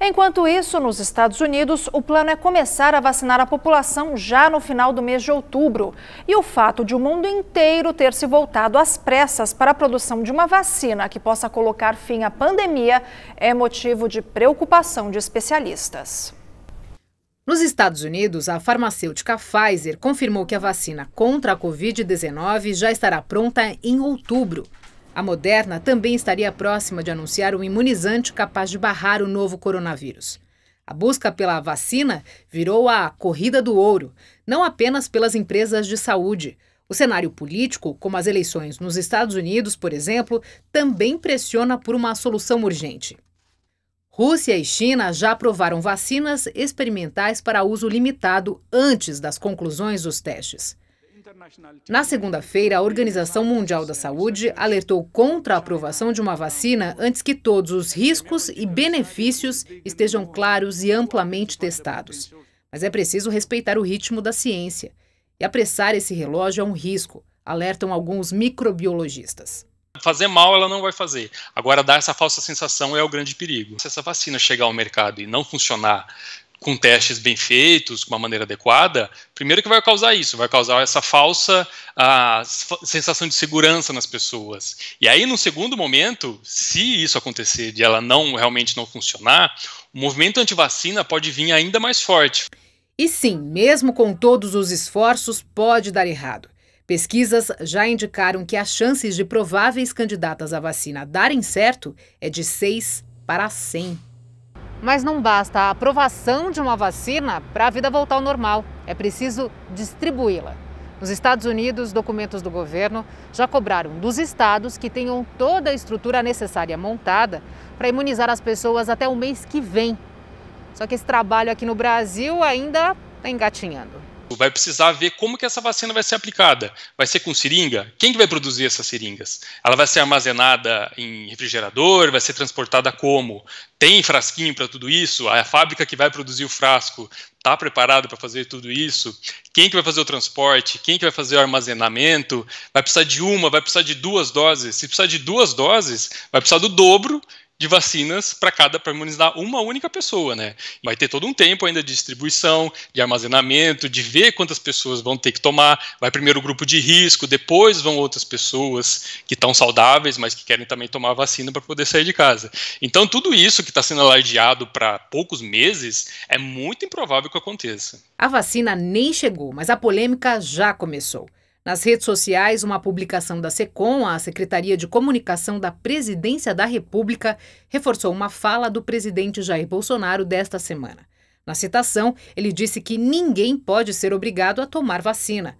Enquanto isso, nos Estados Unidos, o plano é começar a vacinar a população já no final do mês de outubro. E o fato de o mundo inteiro ter se voltado às pressas para a produção de uma vacina que possa colocar fim à pandemia é motivo de preocupação de especialistas. Nos Estados Unidos, a farmacêutica Pfizer confirmou que a vacina contra a Covid-19 já estará pronta em outubro. A Moderna também estaria próxima de anunciar um imunizante capaz de barrar o novo coronavírus. A busca pela vacina virou a corrida do ouro, não apenas pelas empresas de saúde. O cenário político, como as eleições nos Estados Unidos, por exemplo, também pressiona por uma solução urgente. Rússia e China já aprovaram vacinas experimentais para uso limitado antes das conclusões dos testes. Na segunda-feira, a Organização Mundial da Saúde alertou contra a aprovação de uma vacina antes que todos os riscos e benefícios estejam claros e amplamente testados. Mas é preciso respeitar o ritmo da ciência. E apressar esse relógio é um risco, alertam alguns microbiologistas fazer mal ela não vai fazer. Agora, dar essa falsa sensação é o grande perigo. Se essa vacina chegar ao mercado e não funcionar com testes bem feitos, com uma maneira adequada, primeiro que vai causar isso, vai causar essa falsa a, sensação de segurança nas pessoas. E aí, num segundo momento, se isso acontecer de ela não realmente não funcionar, o movimento antivacina pode vir ainda mais forte. E sim, mesmo com todos os esforços, pode dar errado. Pesquisas já indicaram que as chances de prováveis candidatas à vacina darem certo é de 6 para 100. Mas não basta a aprovação de uma vacina para a vida voltar ao normal, é preciso distribuí-la. Nos Estados Unidos, documentos do governo já cobraram dos estados que tenham toda a estrutura necessária montada para imunizar as pessoas até o mês que vem. Só que esse trabalho aqui no Brasil ainda está engatinhando vai precisar ver como que essa vacina vai ser aplicada. Vai ser com seringa? Quem que vai produzir essas seringas? Ela vai ser armazenada em refrigerador? Vai ser transportada como? Tem frasquinho para tudo isso? A fábrica que vai produzir o frasco está preparada para fazer tudo isso? Quem que vai fazer o transporte? Quem que vai fazer o armazenamento? Vai precisar de uma? Vai precisar de duas doses? Se precisar de duas doses, vai precisar do dobro de vacinas para cada para imunizar uma única pessoa, né? Vai ter todo um tempo ainda de distribuição, de armazenamento, de ver quantas pessoas vão ter que tomar. Vai primeiro o grupo de risco, depois vão outras pessoas que estão saudáveis, mas que querem também tomar vacina para poder sair de casa. Então tudo isso que está sendo alardeado para poucos meses é muito improvável que aconteça. A vacina nem chegou, mas a polêmica já começou. Nas redes sociais, uma publicação da SECOM, a Secretaria de Comunicação da Presidência da República, reforçou uma fala do presidente Jair Bolsonaro desta semana. Na citação, ele disse que ninguém pode ser obrigado a tomar vacina.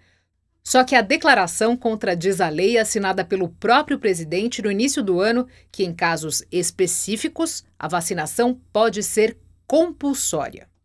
Só que a declaração contradiz a lei assinada pelo próprio presidente no início do ano, que em casos específicos, a vacinação pode ser compulsória.